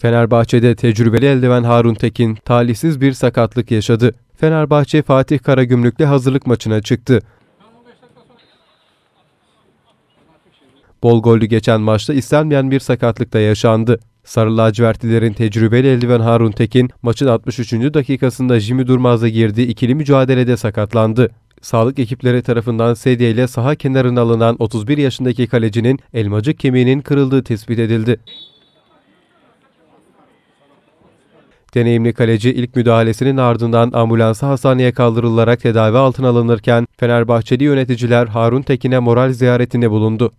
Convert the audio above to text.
Fenerbahçe'de tecrübeli eldiven Harun Tekin talihsiz bir sakatlık yaşadı. Fenerbahçe Fatih Karagümrük'le hazırlık maçına çıktı. Bol gollü geçen maçta istenmeyen bir sakatlık da yaşandı. Sarı lacivertlilerin tecrübeli eldiven Harun Tekin maçın 63. dakikasında Jimmy Durmaz'la girdiği ikili mücadelede sakatlandı. Sağlık ekipleri tarafından sedye ile saha kenarına alınan 31 yaşındaki kalecinin elmacık kemiğinin kırıldığı tespit edildi. Deneyimli kaleci ilk müdahalesinin ardından ambulansa hastaneye kaldırılarak tedavi altına alınırken Fenerbahçeli yöneticiler Harun Tekin'e moral ziyaretinde bulundu.